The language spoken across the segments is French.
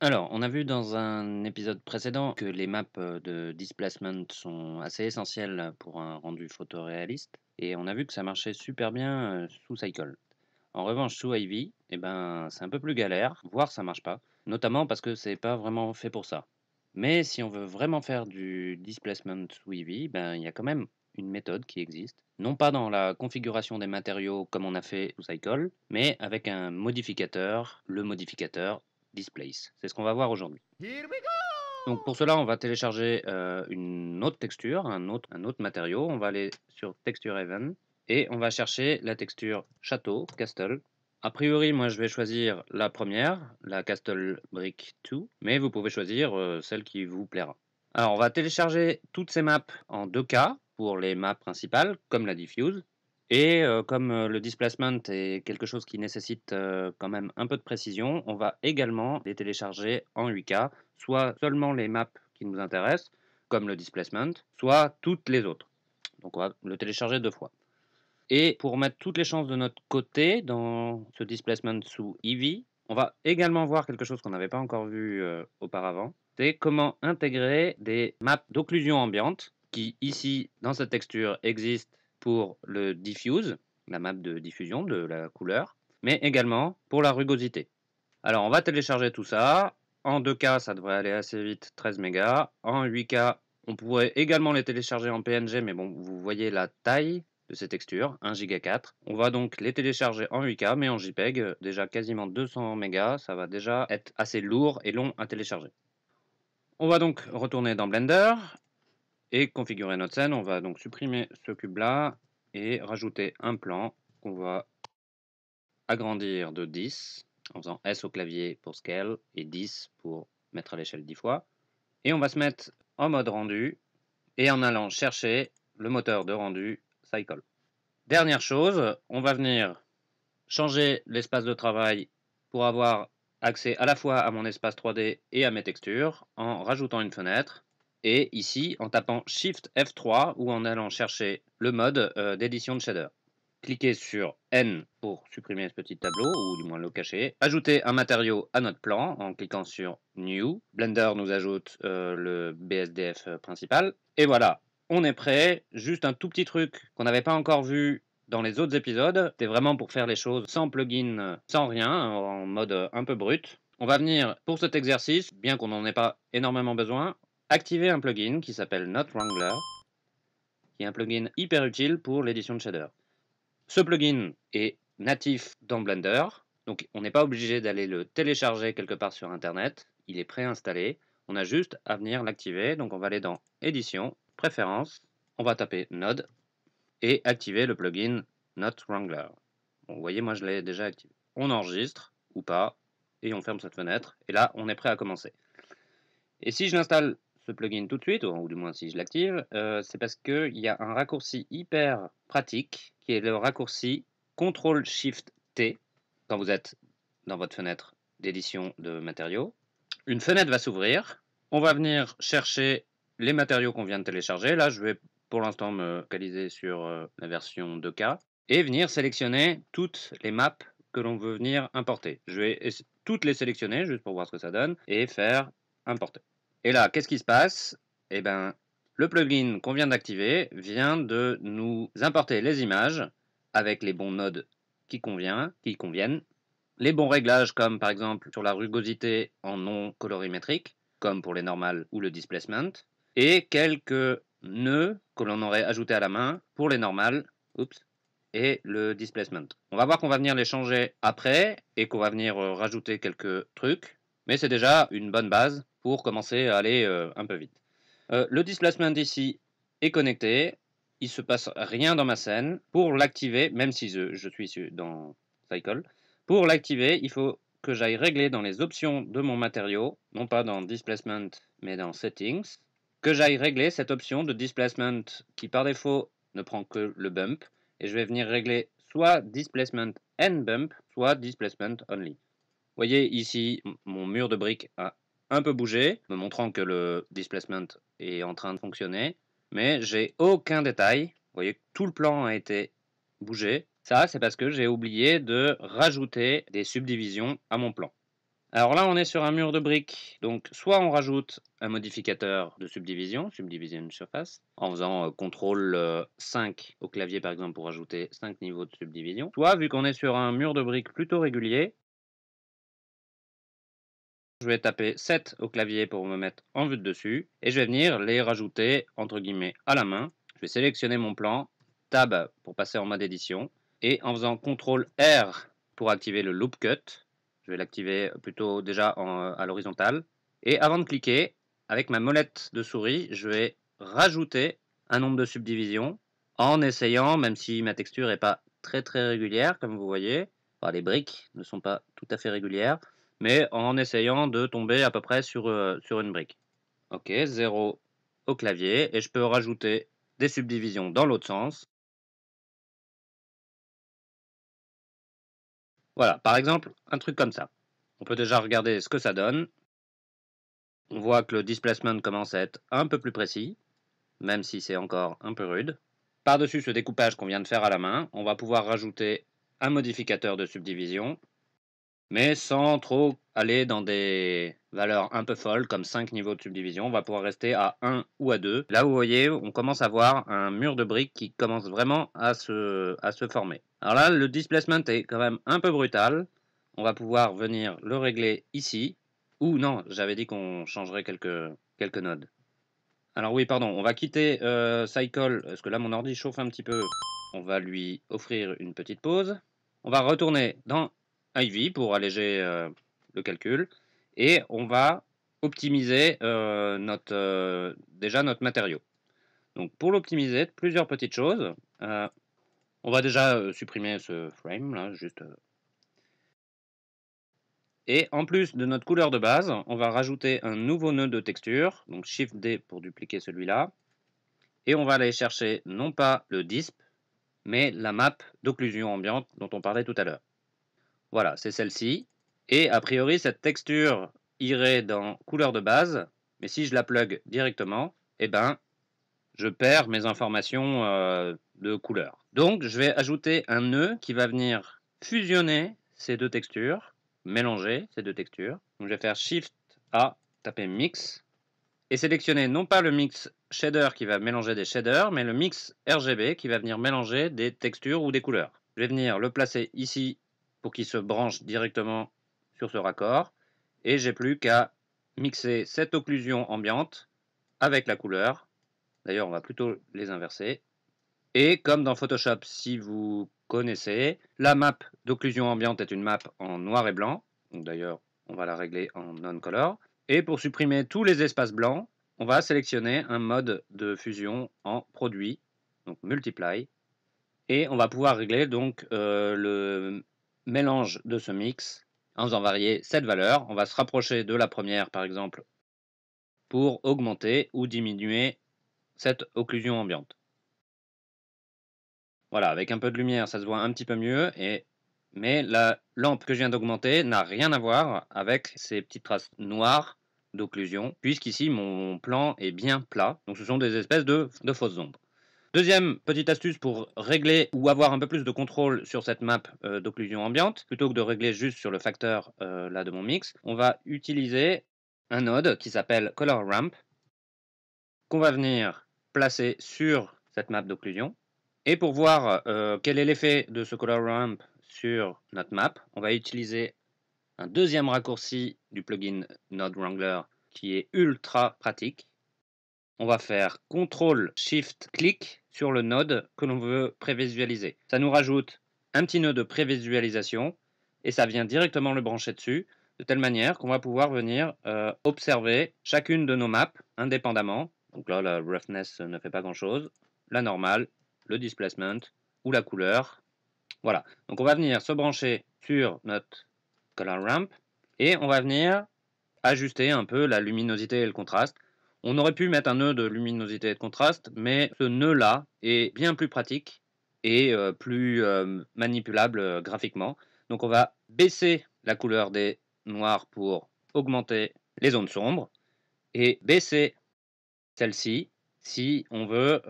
Alors, on a vu dans un épisode précédent que les maps euh, de displacement sont assez essentielles pour un rendu photoréaliste, et on a vu que ça marchait super bien euh, sous Cycle. En revanche, sous Ivy, eh ben, c'est un peu plus galère, voire ça marche pas, notamment parce que c'est pas vraiment fait pour ça. Mais si on veut vraiment faire du displacement sous Ivy, ben, il y a quand même une méthode qui existe, non pas dans la configuration des matériaux comme on a fait sous Cycle, mais avec un modificateur, le modificateur Displace. C'est ce qu'on va voir aujourd'hui. Donc pour cela, on va télécharger euh, une autre texture, un autre, un autre matériau. On va aller sur Texture Haven et on va chercher la texture Château, Castle. A priori, moi je vais choisir la première, la Castle Brick 2, mais vous pouvez choisir euh, celle qui vous plaira. Alors on va télécharger toutes ces maps en 2K pour les maps principales, comme la diffuse, et comme le displacement est quelque chose qui nécessite quand même un peu de précision, on va également les télécharger en 8K, soit seulement les maps qui nous intéressent, comme le displacement, soit toutes les autres. Donc on va le télécharger deux fois. Et pour mettre toutes les chances de notre côté dans ce displacement sous Eevee, on va également voir quelque chose qu'on n'avait pas encore vu auparavant, c'est comment intégrer des maps d'occlusion ambiante qui ici dans cette texture existent pour le diffuse, la map de diffusion de la couleur, mais également pour la rugosité. Alors on va télécharger tout ça. En 2K, ça devrait aller assez vite, 13 mégas. En 8K, on pourrait également les télécharger en PNG, mais bon, vous voyez la taille de ces textures, 1 giga 4. On va donc les télécharger en 8K, mais en JPEG, déjà quasiment 200 mégas, ça va déjà être assez lourd et long à télécharger. On va donc retourner dans Blender et configurer notre scène. On va donc supprimer ce cube-là et rajouter un plan qu'on va agrandir de 10 en faisant S au clavier pour scale et 10 pour mettre à l'échelle 10 fois. Et on va se mettre en mode rendu et en allant chercher le moteur de rendu Cycle. Dernière chose, on va venir changer l'espace de travail pour avoir accès à la fois à mon espace 3D et à mes textures en rajoutant une fenêtre et ici en tapant Shift F3 ou en allant chercher le mode euh, d'édition de shader. Cliquez sur N pour supprimer ce petit tableau ou du moins le cacher. Ajoutez un matériau à notre plan en cliquant sur New. Blender nous ajoute euh, le BSDF euh, principal. Et voilà, on est prêt. Juste un tout petit truc qu'on n'avait pas encore vu dans les autres épisodes. C'était vraiment pour faire les choses sans plugin, sans rien, en mode un peu brut. On va venir, pour cet exercice, bien qu'on n'en ait pas énormément besoin, activer un plugin qui s'appelle Wrangler qui est un plugin hyper utile pour l'édition de shader. Ce plugin est natif dans Blender, donc on n'est pas obligé d'aller le télécharger quelque part sur Internet, il est préinstallé, on a juste à venir l'activer, donc on va aller dans Édition, Préférences, on va taper Node et activer le plugin NotWrangler. Wrangler. vous voyez, moi je l'ai déjà activé. On enregistre ou pas, et on ferme cette fenêtre, et là on est prêt à commencer. Et si je l'installe plugin tout de suite, ou du moins si je l'active, euh, c'est parce qu'il y a un raccourci hyper pratique qui est le raccourci CTRL-SHIFT-T quand vous êtes dans votre fenêtre d'édition de matériaux. Une fenêtre va s'ouvrir. On va venir chercher les matériaux qu'on vient de télécharger. Là, je vais pour l'instant me localiser sur euh, la version 2K et venir sélectionner toutes les maps que l'on veut venir importer. Je vais toutes les sélectionner juste pour voir ce que ça donne et faire importer. Et là, qu'est-ce qui se passe Eh bien, le plugin qu'on vient d'activer vient de nous importer les images avec les bons nodes qui, conviennent, les bons réglages comme par exemple sur la rugosité en non colorimétrique, comme pour les normales ou le displacement, et quelques nœuds que l'on aurait ajoutés à la main pour les normales et le displacement. On va voir qu'on va venir les changer après et qu'on va venir rajouter quelques trucs, mais c'est déjà une bonne base pour commencer à aller euh, un peu vite. Euh, le displacement ici est connecté. Il se passe rien dans ma scène. Pour l'activer, même si je, je, suis dans Cycle, pour l'activer, il faut que j'aille régler dans les options de mon matériau, non pas dans Displacement, mais dans Settings, que j'aille régler cette option de Displacement qui par défaut ne prend que le bump, et je vais venir régler soit Displacement and Bump, soit Displacement Only. Vous voyez ici, mon mur de briques a un peu bougé, me montrant que le displacement est en train de fonctionner, mais j'ai aucun détail. Vous voyez tout le plan a été bougé. Ça, c'est parce que j'ai oublié de rajouter des subdivisions à mon plan. Alors là, on est sur un mur de briques. Donc, soit on rajoute un modificateur de subdivision, subdivision surface, en faisant euh, contrôle euh, CTRL 5 au clavier par exemple pour ajouter 5 niveaux de subdivision. Soit, vu qu'on est sur un mur de briques plutôt régulier, je vais taper 7 au clavier pour me mettre en vue de dessus et je vais venir les rajouter entre guillemets à la main. Je vais sélectionner mon plan, tab pour passer en mode édition et en faisant CTRL R pour activer le loop cut, je vais l'activer plutôt déjà euh, à l'horizontale. Et avant de cliquer, avec ma molette de souris, je vais rajouter un nombre de subdivisions en essayant, même si ma texture n'est pas très très régulière, comme vous voyez, les briques ne sont pas tout à fait régulières, mais en essayant de tomber à peu près sur, euh, une brique. Ok, 0 au clavier, et je peux rajouter des subdivisions dans l'autre sens. Voilà, par exemple, un truc comme ça. On peut déjà regarder ce que ça donne. On voit que le displacement commence à être un peu plus précis, même si c'est encore un peu rude. Par-dessus ce découpage qu'on vient de faire à la main, on va pouvoir rajouter un modificateur de subdivision mais sans trop aller dans des valeurs un peu folles, comme 5 niveaux de subdivision, on va pouvoir rester à 1 ou à 2. Là, vous voyez, on commence à voir un mur de briques qui commence vraiment à se, à se former. Alors là, le displacement est quand même un peu brutal. On va pouvoir venir le régler ici. Ou non, j'avais dit qu'on changerait quelques, quelques nodes. Alors oui, pardon, on va quitter euh, Cycle, parce que là, mon ordi chauffe un petit peu. On va lui offrir une petite pause. On va retourner dans Ivy pour alléger euh, le calcul. Et on va optimiser euh, notre, euh, déjà notre matériau. Donc pour l'optimiser, plusieurs petites choses. on va déjà supprimer ce frame là, juste. Et en plus de notre couleur de base, on va rajouter un nouveau nœud de texture. Donc Shift D pour dupliquer celui-là. Et on va aller chercher non pas le DISP, mais la map d'occlusion ambiante dont on parlait tout à l'heure. Voilà, c'est celle-ci. Et a priori, cette texture irait dans couleur de base, mais si je la plug directement, eh ben, je perds mes informations euh, de couleur. Donc, je vais ajouter un nœud qui va venir fusionner ces deux textures, mélanger ces deux textures. je vais faire Shift A, taper Mix, et sélectionner non pas le mix shader qui va mélanger des shaders, mais le mix RGB qui va venir mélanger des textures ou des couleurs. Je vais venir le placer ici pour qu'il se branche directement sur ce raccord. Et j'ai plus qu'à mixer cette occlusion ambiante avec la couleur. D'ailleurs, on va plutôt les inverser. Et comme dans Photoshop, si vous connaissez, la map d'occlusion ambiante est une map en noir et blanc. D'ailleurs, on va la régler en non-color. Et pour supprimer tous les espaces blancs, on va sélectionner un mode de fusion en produit, donc multiply. Et on va pouvoir régler donc euh, le mélange de ce mix en faisant varier cette valeur. On va se rapprocher de la première, par exemple, pour augmenter ou diminuer cette occlusion ambiante. Voilà, avec un peu de lumière, ça se voit un petit peu mieux, et... mais la lampe que je viens d'augmenter n'a rien à voir avec ces petites traces noires d'occlusion, puisqu'ici mon plan est bien plat, donc ce sont des espèces de, de fausses ombres. Deuxième petite astuce pour régler ou avoir un peu plus de contrôle sur cette map euh, d'occlusion ambiante, plutôt que de régler juste sur le facteur euh, là de mon mix, on va utiliser un node qui s'appelle Color Ramp, qu'on va venir placer sur cette map d'occlusion. Et pour voir euh, quel est l'effet de ce Color Ramp sur notre map, on va utiliser un deuxième raccourci du plugin Node Wrangler qui est ultra pratique, on va faire CTRL SHIFT clic sur le node que l'on veut prévisualiser. Ça nous rajoute un petit nœud de prévisualisation et ça vient directement le brancher dessus de telle manière qu'on va pouvoir venir euh, observer chacune de nos maps indépendamment. Donc là, la roughness ne fait pas grand-chose. La normale, le displacement ou la couleur. Voilà. Donc on va venir se brancher sur notre color ramp et on va venir ajuster un peu la luminosité et le contraste. On aurait pu mettre un nœud de luminosité et de contraste, mais ce nœud-là est bien plus pratique et euh, plus euh, manipulable euh, graphiquement. Donc on va baisser la couleur des noirs pour augmenter les zones sombres et baisser celle-ci si on veut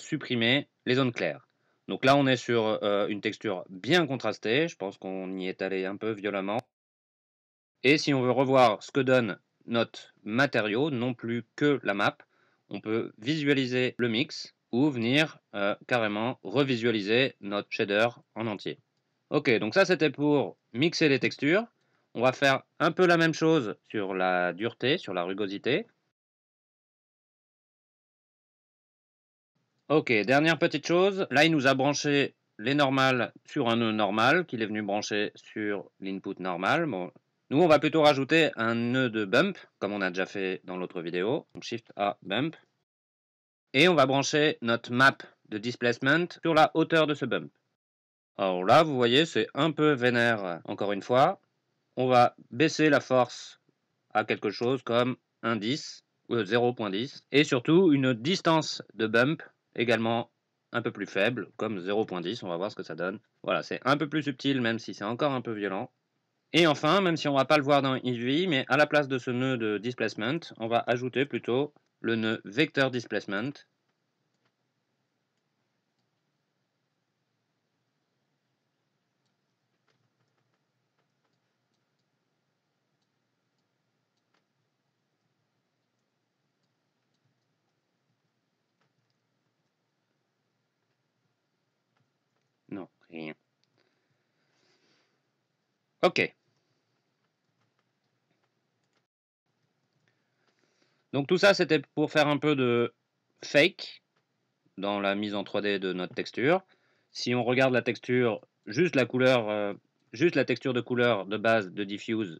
supprimer les zones claires. Donc là, on est sur une texture bien contrastée. Je pense qu'on y est allé un peu violemment. Et si on veut revoir ce que donne notre matériau, non plus que la map. On peut visualiser le mix ou venir euh, carrément revisualiser notre shader en entier. Ok, donc ça c'était pour mixer les textures. On va faire un peu la même chose sur la dureté, sur la rugosité. Ok, dernière petite chose. Là, il nous a branché les normales sur un nœud normal, qu'il est venu brancher sur l'input normal. Nous, on va plutôt rajouter un nœud de bump, comme on a déjà fait dans l'autre vidéo. Donc Shift A, bump. Et on va brancher notre map de displacement sur la hauteur de ce bump. Alors là, vous voyez, c'est un peu vénère, encore une fois. On va baisser la force à quelque chose comme 1,10 ou 0,10. Et surtout, une distance de bump également un peu plus faible, comme 0.10, on va voir ce que ça donne. Voilà, c'est un peu plus subtil, même si c'est encore un peu violent. Et enfin, même si on ne va pas le voir dans IVI, mais à la place de ce nœud de displacement, on va ajouter plutôt le nœud vector displacement. Non, rien. Ok. Donc tout ça, c'était pour faire un peu de fake dans la mise en 3D de notre texture. Si on regarde la texture, juste la couleur, euh, juste la texture de couleur de base de diffuse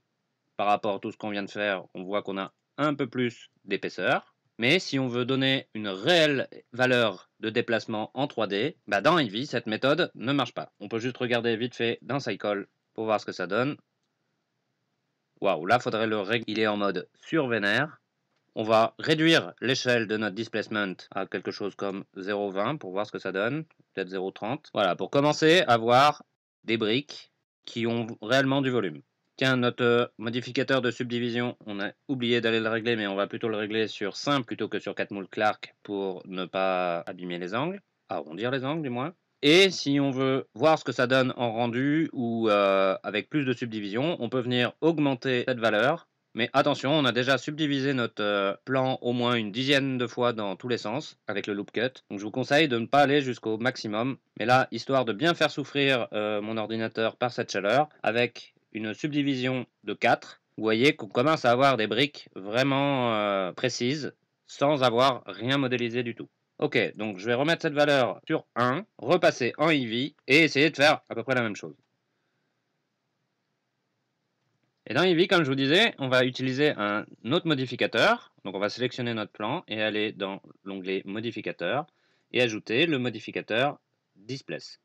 par rapport à tout ce qu'on vient de faire, on voit qu'on a un peu plus d'épaisseur. Mais si on veut donner une réelle valeur de déplacement en 3D, bah dans Envy, cette méthode ne marche pas. On peut juste regarder vite fait dans Cycle pour voir ce que ça donne. Waouh, là, faudrait le régler. Il est en mode sur on va réduire l'échelle de notre displacement à quelque chose comme 0,20 pour voir ce que ça donne, peut-être 0,30. Voilà, pour commencer à voir des briques qui ont réellement du volume. Tiens, notre modificateur de subdivision, on a oublié d'aller le régler, mais on va plutôt le régler sur simple plutôt que sur 4 moules Clark pour ne pas abîmer les angles, arrondir les angles du moins. Et si on veut voir ce que ça donne en rendu ou euh, avec plus de subdivision, on peut venir augmenter cette valeur mais attention, on a déjà subdivisé notre euh, plan au moins une dizaine de fois dans tous les sens avec le loop cut. Donc je vous conseille de ne pas aller jusqu'au maximum. Mais là, histoire de bien faire souffrir euh, mon ordinateur par cette chaleur, avec une subdivision de 4, vous voyez qu'on commence à avoir des briques vraiment euh, précises sans avoir rien modélisé du tout. Ok, donc je vais remettre cette valeur sur 1, repasser en EV et essayer de faire à peu près la même chose. Et dans Eevee, comme je vous disais, on va utiliser un autre modificateur. Donc on va sélectionner notre plan et aller dans l'onglet modificateur et ajouter le modificateur displace.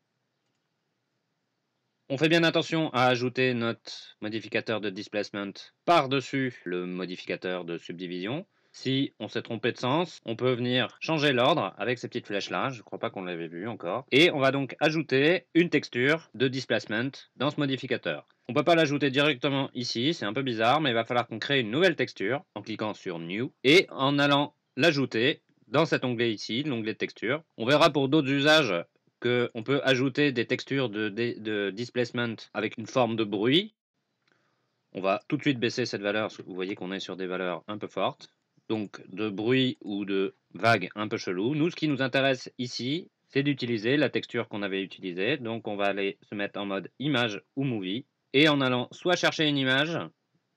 On fait bien attention à ajouter notre modificateur de displacement par-dessus le modificateur de subdivision si on s'est trompé de sens, on peut venir changer l'ordre avec ces petites flèches-là. Je ne crois pas qu'on l'avait vu encore. Et on va donc ajouter une texture de displacement dans ce modificateur. On ne peut pas l'ajouter directement ici, c'est un peu bizarre, mais il va falloir qu'on crée une nouvelle texture en cliquant sur New et en allant l'ajouter dans cet onglet ici, l'onglet texture. On verra pour d'autres usages qu'on peut ajouter des textures de, de, displacement avec une forme de bruit. On va tout de suite baisser cette valeur, vous voyez qu'on est sur des valeurs un peu fortes donc de bruit ou de vagues un peu chelou. Nous, ce qui nous intéresse ici, c'est d'utiliser la texture qu'on avait utilisée. Donc on va aller se mettre en mode image ou movie. Et en allant soit chercher une image,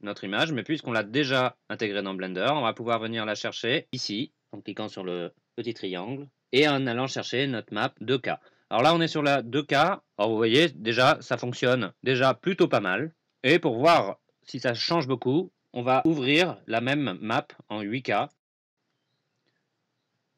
notre image, mais puisqu'on l'a déjà intégrée dans Blender, on va pouvoir venir la chercher ici, en cliquant sur le petit triangle, et en allant chercher notre map 2K. Alors là, on est sur la 2K. Alors vous voyez, déjà, ça fonctionne déjà plutôt pas mal. Et pour voir si ça change beaucoup, on va ouvrir la même map en 8K.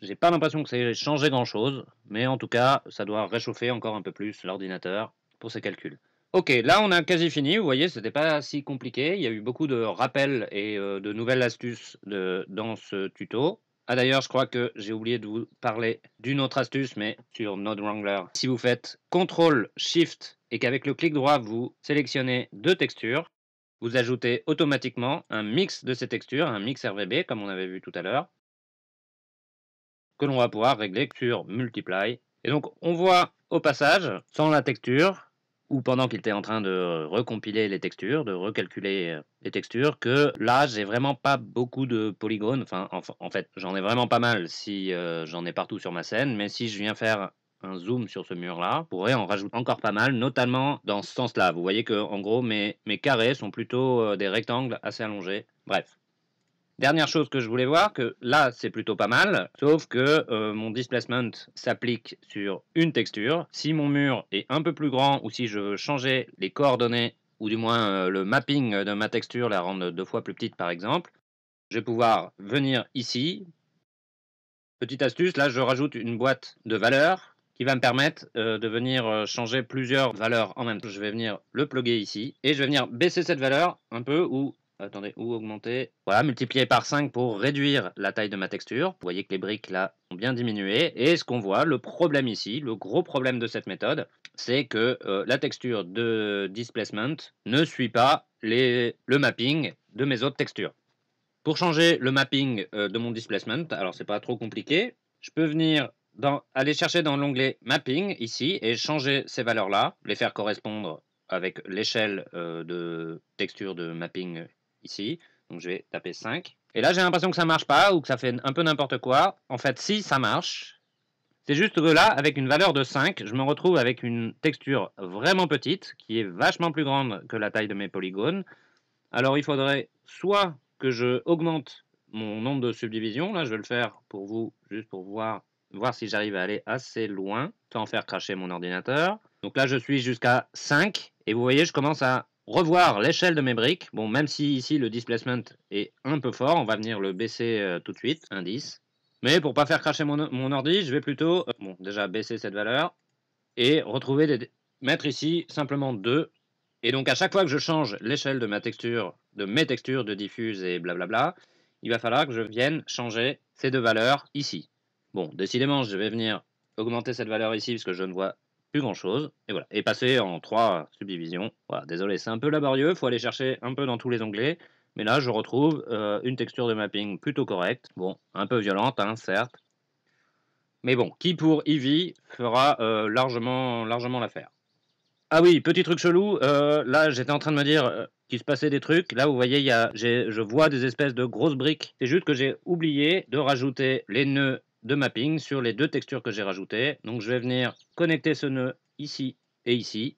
J'ai pas l'impression que ça ait changé grand chose, mais en tout cas, ça doit réchauffer encore un peu plus l'ordinateur pour ses calculs. Ok, là on a quasi fini, vous voyez, c'était pas si compliqué, il y a eu beaucoup de rappels et euh, de nouvelles astuces dans ce tuto. Ah d'ailleurs, je crois que j'ai oublié de vous parler d'une autre astuce, mais sur Node Wrangler. Si vous faites CTRL, SHIFT et qu'avec le clic droit, vous sélectionnez deux textures, vous ajoutez automatiquement un mix de ces textures, un mix RVB comme on avait vu tout à l'heure, que l'on va pouvoir régler sur Multiply. Et donc on voit au passage, sans la texture, ou pendant qu'il était en train de recompiler les textures, de recalculer euh, les textures, que là j'ai vraiment pas beaucoup de polygones, enfin en, fait j'en ai vraiment pas mal si euh, j'en ai partout sur ma scène, mais si je viens faire un zoom sur ce mur-là, pourrait en rajouter encore pas mal, notamment dans ce sens-là. Vous voyez que, en gros, mes, mes carrés sont plutôt euh, des rectangles assez allongés. Bref. Dernière chose que je voulais voir, que là c'est plutôt pas mal, sauf que euh, mon displacement s'applique sur une texture. Si mon mur est un peu plus grand ou si je veux changer les coordonnées ou du moins euh, le mapping de ma texture, la rendre deux fois plus petite par exemple, je vais pouvoir venir ici. Petite astuce, là je rajoute une boîte de valeurs qui va me permettre euh, de venir euh, changer plusieurs valeurs en même temps. Je vais venir le plugger ici et je vais venir baisser cette valeur un peu ou attendez, ou augmenter. Voilà, multiplier par 5 pour réduire la taille de ma texture. Vous voyez que les briques là ont bien diminué. Et ce qu'on voit, le problème ici, le gros problème de cette méthode, c'est que euh, la texture de displacement ne suit pas les, le mapping de mes autres textures. Pour changer le mapping de mon displacement, alors c'est pas trop compliqué, je peux venir aller chercher dans l'onglet Mapping, ici, et changer ces valeurs-là, les faire correspondre avec l'échelle euh, de texture de mapping ici. Donc je vais taper 5. Et là, j'ai l'impression que ça marche pas, ou que ça fait un peu n'importe quoi. En fait, si, ça marche. C'est juste que là, avec une valeur de 5, je me retrouve avec une texture vraiment petite, qui est vachement plus grande que la taille de mes polygones. Alors il faudrait soit que je augmente mon nombre de subdivisions, là je vais le faire pour vous, juste pour voir voir si j'arrive à aller assez loin, sans faire cracher mon ordinateur. Donc là, je suis jusqu'à 5, et vous voyez, je commence à revoir l'échelle de mes briques. Bon, même si ici, le displacement est un peu fort, on va venir le baisser euh, tout de suite, indice. Mais pour pas faire cracher mon, mon ordi, je vais plutôt, euh, bon, déjà baisser cette valeur, et retrouver des... mettre ici simplement 2. Et donc à chaque fois que je change l'échelle de ma texture, de mes textures de diffuse et blablabla, il va falloir que je vienne changer ces deux valeurs ici. Bon, décidément, je vais venir augmenter cette valeur ici parce que je ne vois plus grand chose. Et voilà. Et passer en trois subdivisions. Voilà, désolé, c'est un peu laborieux. Il faut aller chercher un peu dans tous les onglets. Mais là, je retrouve euh, une texture de mapping plutôt correcte. Bon, un peu violente, hein, certes. Mais bon, qui pour Eevee fera euh, largement largement l'affaire. Ah oui, petit truc chelou. Euh, là, j'étais en train de me dire qu'il se passait des trucs. Là, vous voyez, il y a, je vois des espèces de grosses briques. C'est juste que j'ai oublié de rajouter les nœuds de mapping sur les deux textures que j'ai rajoutées. Donc je vais venir connecter ce nœud ici et ici.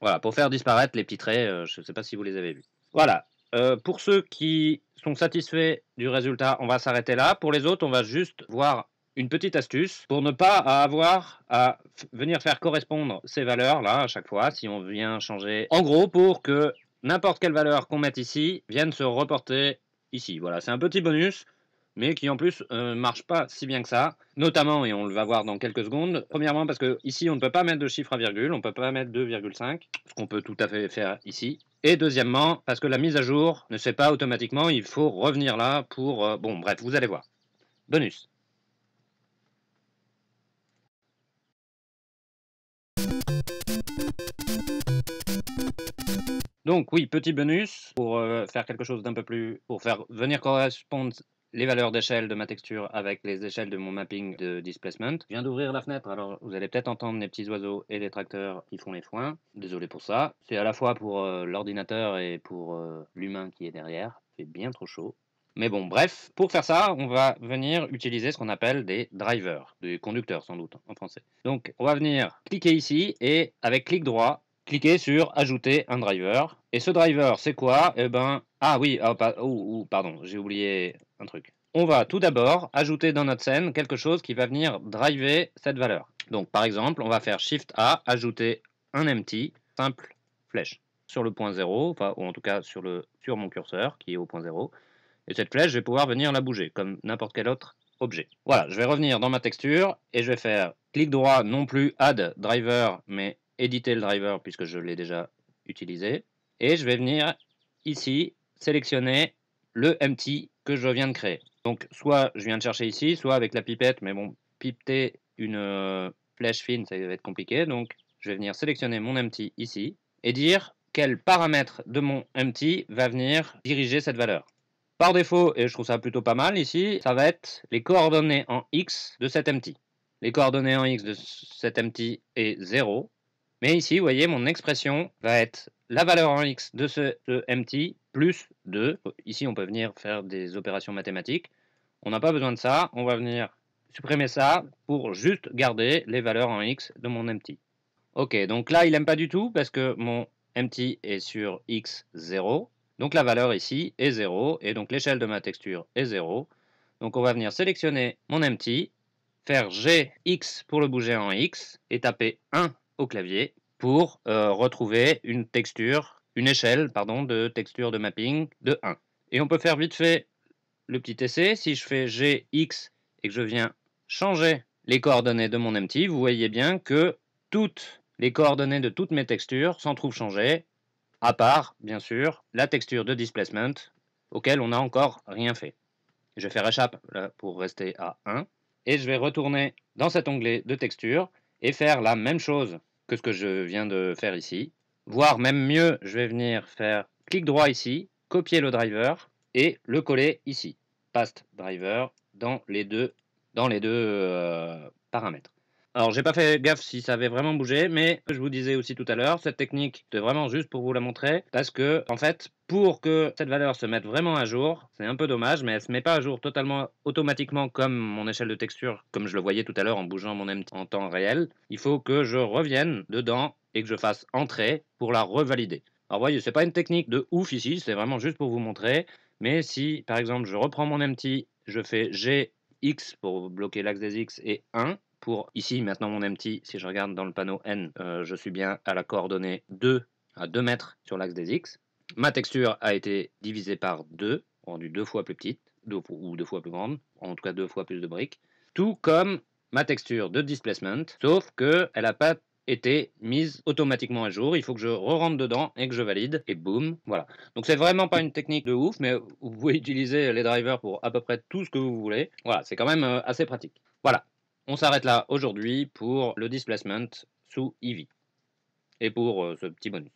Voilà, pour faire disparaître les petits traits, euh, je ne sais pas si vous les avez vus. Voilà, euh, pour ceux qui sont satisfaits du résultat, on va s'arrêter là. Pour les autres, on va juste voir une petite astuce pour ne pas avoir à venir faire correspondre ces valeurs là à chaque fois si on vient changer. En gros, pour que n'importe quelle valeur qu'on mette ici vienne se reporter ici. Voilà, c'est un petit bonus mais qui en plus ne euh, marche pas si bien que ça, notamment, et on le va voir dans quelques secondes, premièrement parce que ici on ne peut pas mettre de chiffre à virgule, on ne peut pas mettre 2,5, ce qu'on peut tout à fait faire ici, et deuxièmement parce que la mise à jour ne se fait pas automatiquement, il faut revenir là pour... Euh, bon bref, vous allez voir. Bonus. Donc oui, petit bonus pour euh, faire quelque chose d'un peu plus, pour faire venir correspondre les valeurs d'échelle de ma texture avec les échelles de mon mapping de displacement. Je viens d'ouvrir la fenêtre, alors vous allez peut-être entendre les petits oiseaux et les tracteurs qui font les foins. Désolé pour ça. C'est à la fois pour euh, l'ordinateur et pour euh, l'humain qui est derrière. C'est bien trop chaud. Mais bon, bref, pour faire ça, on va venir utiliser ce qu'on appelle des drivers, des conducteurs sans doute en français. Donc, on va venir cliquer ici et avec clic droit, cliquer sur ajouter un driver. Et ce driver, c'est quoi Eh ben, ah oui, ah, oh, oh, pardon, j'ai oublié truc. On va tout d'abord ajouter dans notre scène quelque chose qui va venir driver cette valeur. Donc par exemple, on va faire Shift A, ajouter un empty, simple flèche, sur le point 0, enfin, ou en tout cas sur, le, sur mon curseur qui est au point 0. Et cette flèche, je vais pouvoir venir la bouger, comme n'importe quel autre objet. Voilà, je vais revenir dans ma texture et je vais faire clic droit, non plus add driver, mais éditer le driver puisque je l'ai déjà utilisé. Et je vais venir ici sélectionner le empty que je viens de créer. Donc soit je viens de chercher ici, soit avec la pipette, mais bon, pipeter une euh, flèche fine, ça va être compliqué. Donc je vais venir sélectionner mon empty ici et dire quel paramètre de mon empty va venir diriger cette valeur. Par défaut, et je trouve ça plutôt pas mal ici, ça va être les coordonnées en x de cet empty. Les coordonnées en x de cet empty est 0, mais ici, vous voyez, mon expression va être la valeur en x de ce mt plus 2. Ici, on peut venir faire des opérations mathématiques. On n'a pas besoin de ça. On va venir supprimer ça pour juste garder les valeurs en x de mon mt. Ok, donc là, il n'aime pas du tout parce que mon mt est sur x0. Donc la valeur ici est 0 et donc l'échelle de ma texture est 0. Donc on va venir sélectionner mon mt, faire gx pour le bouger en x et taper 1 clavier pour euh, retrouver une texture, une échelle pardon, de texture de mapping de 1. Et on peut faire vite fait le petit essai. Si je fais GX et que je viens changer les coordonnées de mon empty, vous voyez bien que toutes les coordonnées de toutes mes textures s'en trouvent changées, à part, bien sûr, la texture de displacement auquel on n'a encore rien fait. Je vais faire échappe pour rester à 1 et je vais retourner dans cet onglet de texture et faire la même chose que ce que je viens de faire ici. Voire même mieux, je vais venir faire clic droit ici, copier le driver et le coller ici. Past driver dans les deux, dans les deux euh, paramètres. Alors, j'ai pas fait gaffe si ça avait vraiment bougé, mais je vous disais aussi tout à l'heure, cette technique, c'est vraiment juste pour vous la montrer, parce que, en fait, pour que cette valeur se mette vraiment à jour, c'est un peu dommage, mais elle se met pas à jour totalement automatiquement comme mon échelle de texture, comme je le voyais tout à l'heure en bougeant mon empty en temps réel. Il faut que je revienne dedans et que je fasse entrer pour la revalider. Alors, voyez, c'est pas une technique de ouf ici, c'est vraiment juste pour vous montrer. Mais si, par exemple, je reprends mon empty, je fais G, X pour bloquer l'axe des X et 1, pour ici, maintenant mon MT, si je regarde dans le panneau N, euh, je suis bien à la coordonnée 2 à 2 mètres sur l'axe des X. Ma texture a été divisée par 2, rendue deux fois plus petite, ou deux fois plus grande, en tout cas deux fois plus de briques, tout comme ma texture de displacement, sauf qu'elle n'a pas été mise automatiquement à jour. Il faut que je rentre dedans et que je valide. Et boum, voilà. Donc c'est vraiment pas une technique de ouf, mais vous pouvez utiliser les drivers pour à peu près tout ce que vous voulez. Voilà, c'est quand même euh, assez pratique. Voilà, on s'arrête là aujourd'hui pour le displacement sous Eevee et pour euh, ce petit bonus.